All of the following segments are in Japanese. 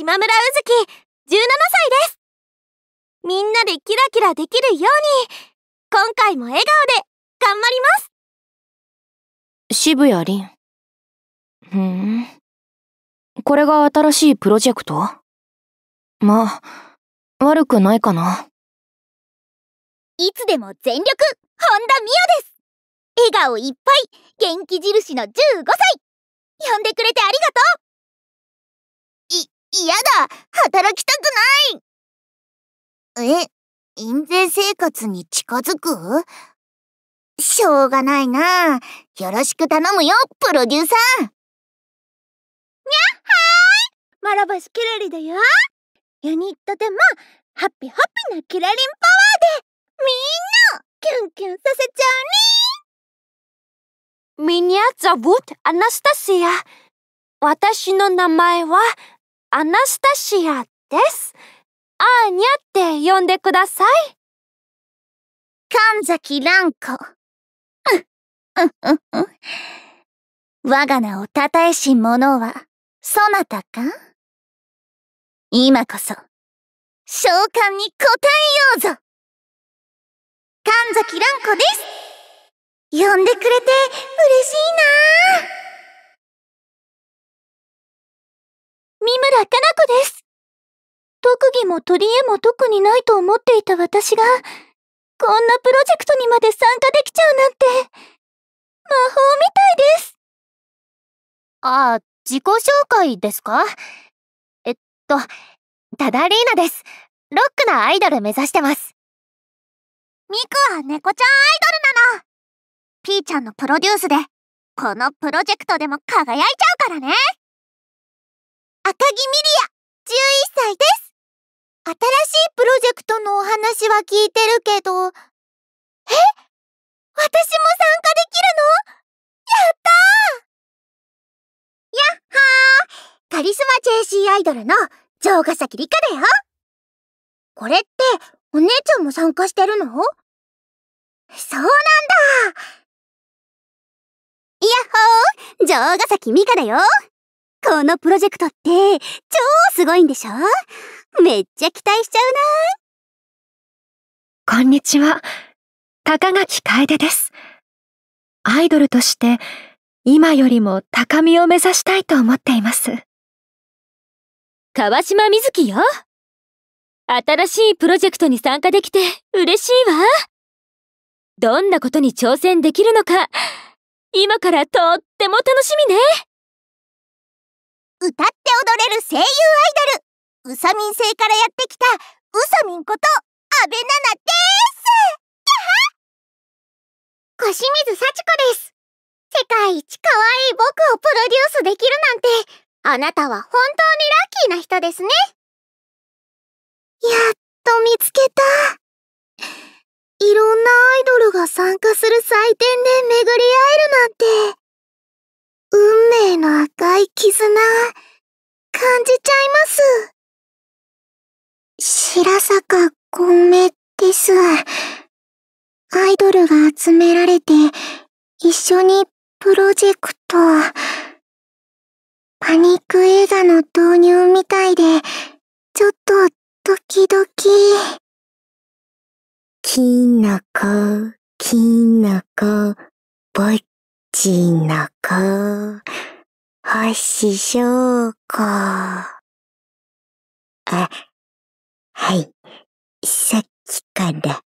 島村うずき、17歳ですみんなでキラキラできるように、今回も笑顔で頑張ります渋谷凛。ふん。これが新しいプロジェクトまあ、悪くないかな。いつでも全力、本田美代です笑顔いっぱい、元気印の15歳呼んでくれてありがとう嫌だ働きたくないえ印税生活に近づくしょうがないな。よろしく頼むよ、プロデューサー。にゃっはーいマラバスキラリだよユニットでも、ハッピーハッピーなキラリンパワーで、みんなキュンキュンさせちゃうねミニア・ザ・ウッ・アナスタシア。私の名前は、アナスタシアです。アーニャって呼んでください。神崎蘭子。うん、うん、うん、うん。我が名を称えし者は、そなたか今こそ、召喚に答えようぞ神崎蘭子です呼んでくれて嬉しいなも取り柄も特にないと思っていた私が、こんなプロジェクトにまで参加できちゃうなんて、魔法みたいです。ああ、自己紹介ですかえっと、ダダリーナです。ロックなアイドル目指してます。ミクは猫ちゃんアイドルなの。ピーちゃんのプロデュースで、このプロジェクトでも輝いちゃうからね。赤木ミリア、11歳です。新しいプロジェクトのお話は聞いてるけど、え私も参加できるのやったーやっほーカリスマ JC アイドルの城ヶ崎里香だよこれってお姉ちゃんも参加してるのそうなんだやっほー城ヶ崎美香だよこのプロジェクトって超すごいんでしょめっちゃ期待しちゃうなこんにちは。高垣楓です。アイドルとして今よりも高みを目指したいと思っています。川島みずよ。新しいプロジェクトに参加できて嬉しいわ。どんなことに挑戦できるのか、今からとっても楽しみね。声優アイドルうさみん星からやってきたうさみんこと阿部奈々です小清水幸子です世界一可愛い僕をプロデュースできるなんてあなたは本当にラッキーな人ですねやっと見つけたいろんなアイドルが参加する祭典で巡り合えるなんて運命の赤い絆感じちゃいます。白坂小梅です。アイドルが集められて、一緒にプロジェクト、パニック映画の導入みたいで、ちょっと時々。きのこ、きのこ、ぼっちのこ。おししょうあ、はい。さっきから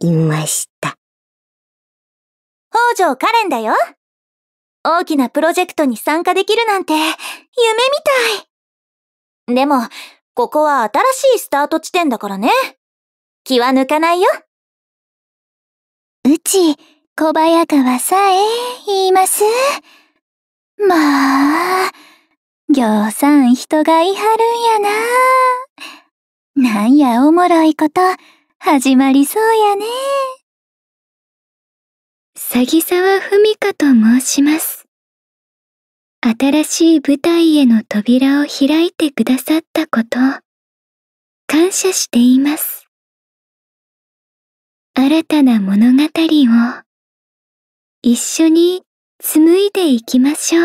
いました。北条カレンだよ。大きなプロジェクトに参加できるなんて夢みたい。でも、ここは新しいスタート地点だからね。気は抜かないよ。うち、小早川さえ、言います。まあ、ぎょうさん人がいはるんやな。なんやおもろいこと、始まりそうやね。詐欺沢文香と申します。新しい舞台への扉を開いてくださったこと、感謝しています。新たな物語を、一緒に紡いでいきましょう。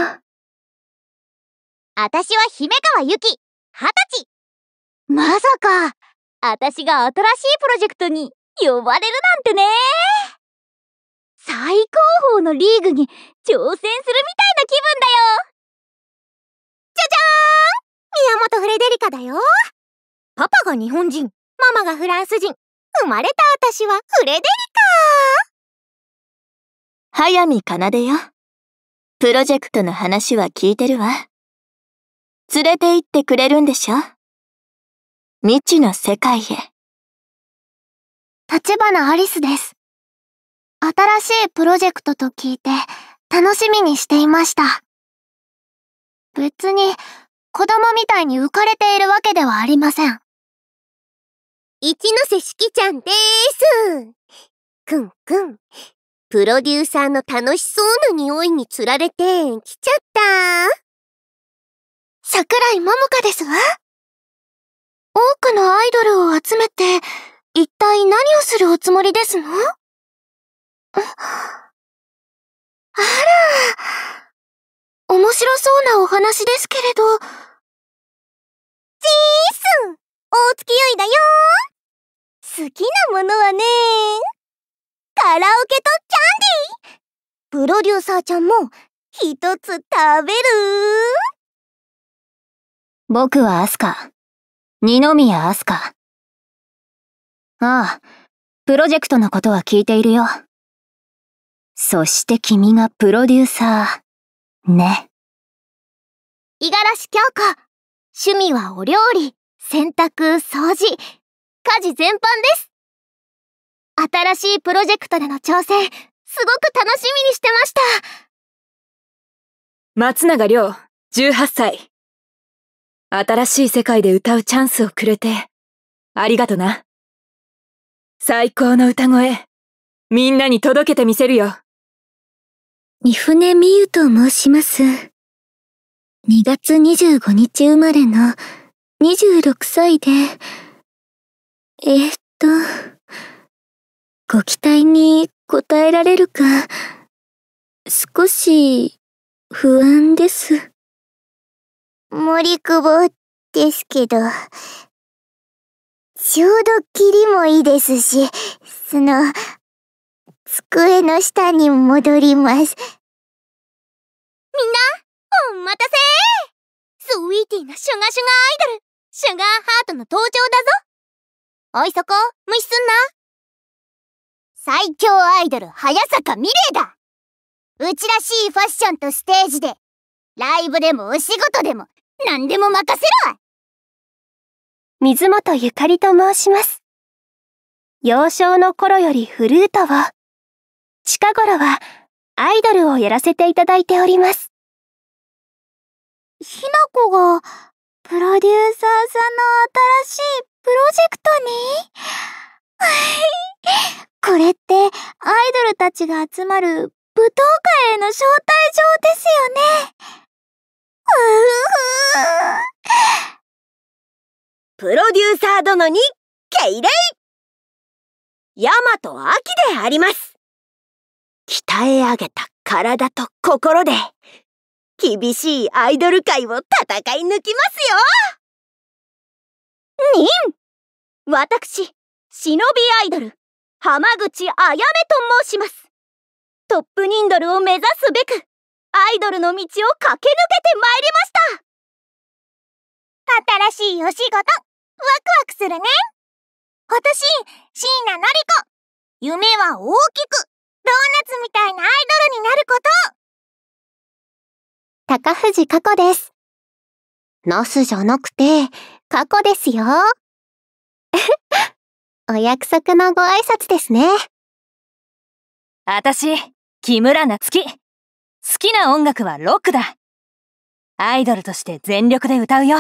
あたしは姫川ゆき、二十歳。まさか、あたしが新しいプロジェクトに呼ばれるなんてね最高峰のリーグに挑戦するみたいな気分だよじゃじゃーん宮本フレデリカだよパパが日本人、ママがフランス人、生まれた私はフレデリカ早見かなでよ。プロジェクトの話は聞いてるわ。連れて行ってくれるんでしょ未知の世界へ。立花アリスです。新しいプロジェクトと聞いて楽しみにしていました。別に子供みたいに浮かれているわけではありません。一ノ瀬しきちゃんでーす。くんくん、プロデューサーの楽しそうな匂いにつられて来ちゃった桜井桃香ですわ多くのアイドルを集めて一体何をするおつもりですのあら面白そうなお話ですけれどジース大付き合いだよ好きなものはねカラオケとキャンディープロデューサーちゃんも一つ食べる僕はアスカ。二宮アスカ。ああ、プロジェクトのことは聞いているよ。そして君がプロデューサー、ね。五十嵐京子。趣味はお料理、洗濯、掃除、家事全般です。新しいプロジェクトでの挑戦、すごく楽しみにしてました。松永亮、18歳。新しい世界で歌うチャンスをくれて、ありがとな。最高の歌声、みんなに届けてみせるよ。三船美優と申します。2月25日生まれの26歳で、えっと。ご期待に応えられるか、少し不安です。森久保ですけど、ちょうど霧もいいですし、その、机の下に戻ります。みんな、お待たせスウィーティーなシュガシュガアイドル、シュガーハートの登場だぞおいそこ、無視すんな最強アイドル早坂美玲だうちらしいファッションとステージでライブでもお仕事でも何でも任せろ水本ゆかりと申します。幼少の頃よりフルートを、近頃はアイドルをやらせていただいております。ひなこが、プロデューサーさんの新しいプロジェクトに これって、アイドルたちが集まる舞踏会への招待状ですよね。プロデューサー殿に敬礼ヤマト秋であります鍛え上げた体と心で、厳しいアイドル界を戦い抜きますよ忍私、忍びアイドル、浜口あやめと申しますトップニンドルを目指すべくアイドルの道を駆け抜けてまいりました新しいお仕事ワクワクするね私椎名のり子夢は大きくドーナツみたいなアイドルになること高藤佳子です。ナスじゃなくて、過去ですよ。お約束のご挨拶ですね。あたし、木村夏樹。好きな音楽はロックだ。アイドルとして全力で歌うよ。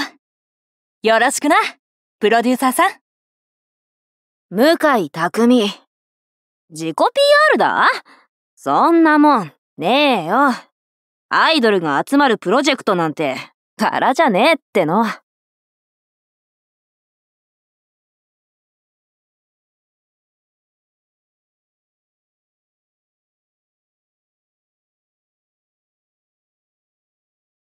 よろしくな、プロデューサーさん。向井匠。自己 PR だそんなもん、ねえよ。アイドルが集まるプロジェクトなんて、柄じゃねえっての。